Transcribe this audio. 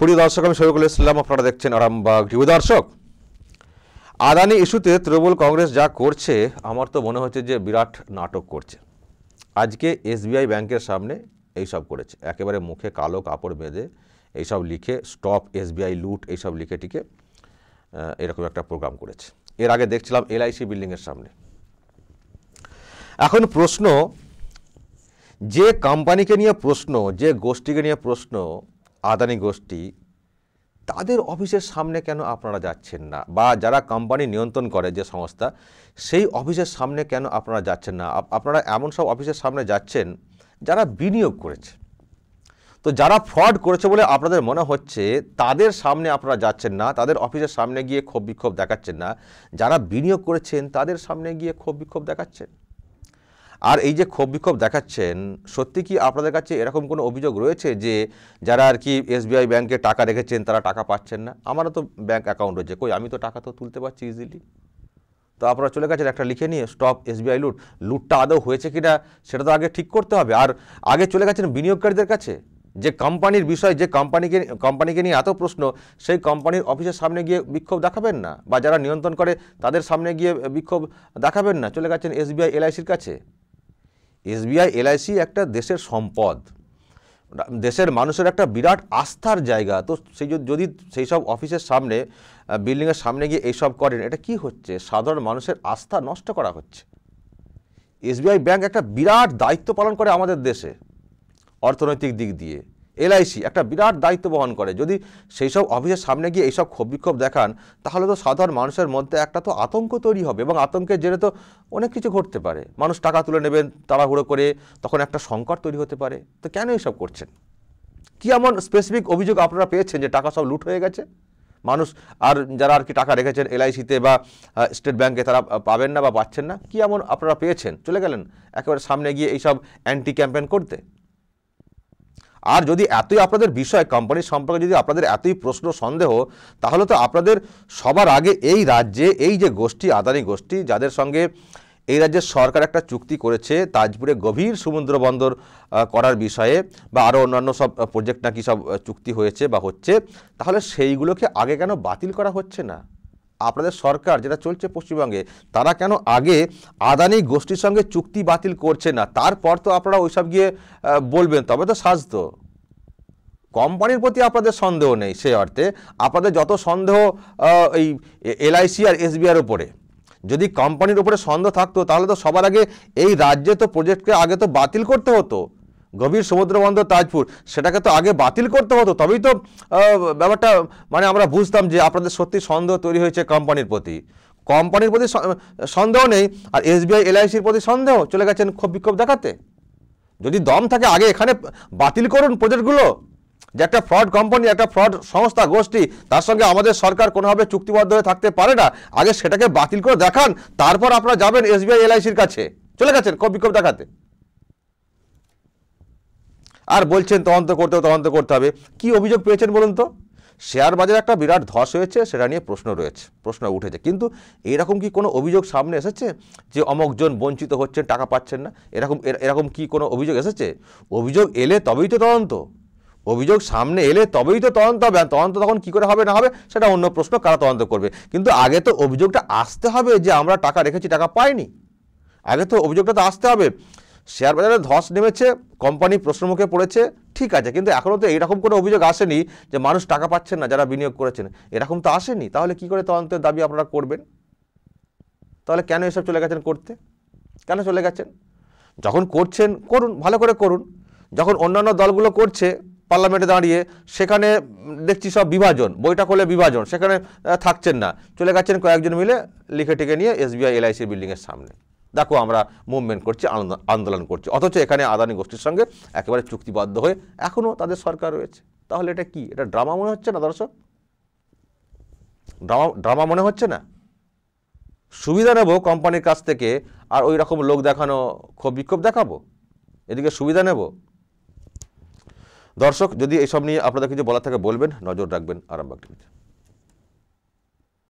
প্রিয় দর্শক আমি সৈকুল ইসলাম আপনারা দেখছেন আরামবাগ টিভি দর্শক আদানি ইস্যুতে তৃণমূল কংগ্রেস যা করছে আমার তো মনে হচ্ছে যে বিরাট নাটক করছে আজকে এসবিআই ব্যাংকের সামনে এইসব করেছে একেবারে মুখে কালো কাপড় বেঁধে এইসব লিখে স্টপ এসবিআই লুট এইসব লিখে টিকে এরকম একটা প্রোগ্রাম করেছে এর আগে দেখছিলাম এলআইসি বিল্ডিংয়ের সামনে এখন প্রশ্ন যে কোম্পানিকে নিয়ে প্রশ্ন যে গোষ্ঠীকে নিয়ে প্রশ্ন আদানি গোষ্ঠী তাদের অফিসের সামনে কেন আপনারা যাচ্ছেন না বা যারা কোম্পানি নিয়ন্ত্রণ করে যে সংস্থা সেই অফিসের সামনে কেন আপনারা যাচ্ছেন না আপনারা এমন সব অফিসের সামনে যাচ্ছেন যারা বিনিয়োগ করেছে তো যারা ফ্রড করেছে বলে আপনাদের মনে হচ্ছে তাদের সামনে আপনারা যাচ্ছেন না তাদের অফিসের সামনে গিয়ে ক্ষোভ বিক্ষোভ দেখাচ্ছেন না যারা বিনিয়োগ করেছেন তাদের সামনে গিয়ে ক্ষোভ বিক্ষোভ দেখাচ্ছেন আর এই যে ক্ষোভ বিক্ষোভ দেখাচ্ছেন সত্যি কি আপনাদের কাছে এরকম কোনো অভিযোগ রয়েছে যে যারা আর কি এসবিআই ব্যাংকে টাকা রেখেছেন তারা টাকা পাচ্ছেন না আমারও তো ব্যাঙ্ক অ্যাকাউন্ট রয়েছে কই আমি তো টাকা তো তুলতে পারছি ইজিলি তো আপনারা চলে গেছেন একটা লিখে নিয়ে স্টপ এসবিআই লুট লুটটা আদৌ হয়েছে কিনা সেটা তো আগে ঠিক করতে হবে আর আগে চলে গেছেন বিনিয়োগকারীদের কাছে যে কোম্পানির বিষয় যে কোম্পানিকে কোম্পানিকে নিয়ে এত প্রশ্ন সেই কোম্পানির অফিসের সামনে গিয়ে বিক্ষোভ দেখাবেন না বা যারা নিয়ন্ত্রণ করে তাদের সামনে গিয়ে বিক্ষোভ দেখাবেন না চলে গেছেন এসবিআই এলআইসির কাছে এসবিআই এলআইসি একটা দেশের সম্পদ দেশের মানুষের একটা বিরাট আস্থার জায়গা তো সেই যদি সেই সব অফিসের সামনে বিল্ডিংয়ের সামনে গিয়ে এইসব করেন এটা কি হচ্ছে সাধারণ মানুষের আস্থা নষ্ট করা হচ্ছে এসবিআই ব্যাংক একটা বিরাট দায়িত্ব পালন করে আমাদের দেশে অর্থনৈতিক দিক দিয়ে এলআইসি একটা বিরাট দায়িত্ব বহন করে যদি সেই সব অফিসের সামনে গিয়ে এইসব ক্ষোভ বিক্ষোভ দেখান তাহলে তো সাধারণ মানুষের মধ্যে একটা তো আতঙ্ক তৈরি হবে এবং আতঙ্কের জেরে তো অনেক কিছু ঘটতে পারে মানুষ টাকা তুলে নেবেন তাড়াহুড়ো করে তখন একটা সংকট তৈরি হতে পারে তো কেন এইসব করছেন কি এমন স্পেসিফিক অভিযোগ আপনারা পেয়েছেন যে টাকা সব লুট হয়ে গেছে মানুষ আর যারা আর কি টাকা রেখেছেন এলআইসিতে বা স্টেট ব্যাংকে তারা পাবেন না বা পাচ্ছেন না কী এমন আপনারা পেয়েছেন চলে গেলেন একেবারে সামনে গিয়ে এইসব অ্যান্টি ক্যাম্পেন করতে আর যদি এতই আপনাদের বিষয় কোম্পানি সম্পর্কে যদি আপনাদের এতই প্রশ্ন সন্দেহ তাহলে তো আপনাদের সবার আগে এই রাজ্যে এই যে গোষ্ঠী আদানি গোষ্ঠী যাদের সঙ্গে এই রাজ্যের সরকার একটা চুক্তি করেছে তাজপুরে গভীর সমুদ্র বন্দর করার বিষয়ে বা আরও অন্যান্য সব প্রজেক্ট নাকি সব চুক্তি হয়েছে বা হচ্ছে তাহলে সেইগুলোকে আগে কেন বাতিল করা হচ্ছে না আপনাদের সরকার যেটা চলছে পশ্চিমবঙ্গে তারা কেন আগে আদানি গোষ্ঠীর সঙ্গে চুক্তি বাতিল করছে না তারপর তো আপনারা ওইসব গিয়ে বলবেন তবে তো সাজতো কোম্পানির প্রতি আপনাদের সন্দেহ নেই সে অর্থে আপনাদের যত সন্দেহ এই এলআইসি আর এসবিআর উপরে যদি কোম্পানির উপরে সন্দেহ থাকতো তাহলে তো সবার আগে এই রাজ্যে তো প্রজেক্টকে আগে তো বাতিল করতে হতো গভীর সমুদ্র বন্দর তাজপুর সেটাকে তো আগে বাতিল করতে হতো তবেই তো ব্যাপারটা মানে আমরা বুঝতাম যে আপনাদের সত্যি সন্দেহ তৈরি হয়েছে কোম্পানির প্রতি কোম্পানির প্রতি সন্দেহ নেই আর এসবিআই এলআইসির প্রতি সন্দেহ চলে গেছেন খুব বিক্ষোভ দেখাতে যদি দম থাকে আগে এখানে বাতিল করুন প্রজেক্টগুলো যে একটা ফ্রড কোম্পানি একটা ফ্রড সংস্থা গোষ্ঠী তার সঙ্গে আমাদের সরকার কোনোভাবে চুক্তিবদ্ধ হয়ে থাকতে পারে না আগে সেটাকে বাতিল করে দেখান তারপর আপনারা যাবেন এসবিআই এলআইসির কাছে চলে গেছেন খুব বিক্ষোভ দেখাতে আর বলছেন তদন্ত করতে তদন্ত করতে হবে কি অভিযোগ পেয়েছেন বলুন তো শেয়ার বাজারে একটা বিরাট ধস হয়েছে সেটা নিয়ে প্রশ্ন রয়েছে প্রশ্ন উঠেছে কিন্তু এরকম কি কোনো অভিযোগ সামনে এসেছে যে অমকজন বঞ্চিত হচ্ছেন টাকা পাচ্ছেন না এরকম এরকম কি কোনো অভিযোগ এসেছে অভিযোগ এলে তবেই তো তদন্ত অভিযোগ সামনে এলে তবেই তো তদন্ত হবে তদন্ত তখন কী করে হবে না হবে সেটা অন্য প্রশ্ন কারা তদন্ত করবে কিন্তু আগে তো অভিযোগটা আসতে হবে যে আমরা টাকা রেখেছি টাকা পাইনি আগে তো অভিযোগটা তো আসতে হবে শেয়ার বাজারে ধস নেমেছে কোম্পানি প্রশ্নমুখে পড়েছে ঠিক আছে কিন্তু এখনও তো এরকম কোনো অভিযোগ আসেনি যে মানুষ টাকা পাচ্ছেন না যারা বিনিয়োগ করেছেন এরকম তো আসেনি তাহলে কি করে তদন্তের দাবি আপনারা করবেন তাহলে কেন এসব চলে গেছেন করতে কেন চলে গেছেন যখন করছেন করুন ভালো করে করুন যখন অন্যান্য দলগুলো করছে পার্লামেন্টে দাঁড়িয়ে সেখানে দেখছি সব বিভাজন বইটা হলে বিভাজন সেখানে থাকছেন না চলে গেছেন কয়েকজন মিলে লিখে টিকে নিয়ে এসবিআই এলআইসি বিল্ডিংয়ের সামনে দেখো আমরা মুভমেন্ট করছি আন্দোলন করছি অথচ এখানে আদানি গোষ্ঠীর সঙ্গে একেবারে চুক্তিবদ্ধ হয়ে এখনও তাদের সরকার রয়েছে তাহলে এটা কি এটা ড্রামা মনে হচ্ছে না দর্শক ড্রামা ড্রামা মনে হচ্ছে না সুবিধা নেব কোম্পানির কাছ থেকে আর ওই রকম লোক দেখানো ক্ষোভ বিক্ষোভ দেখাবো এদিকে সুবিধা নেব দর্শক যদি এসব নিয়ে আপনাদের কিছু বলার থাকে বলবেন নজর রাখবেন আরামবাগ টিভিতে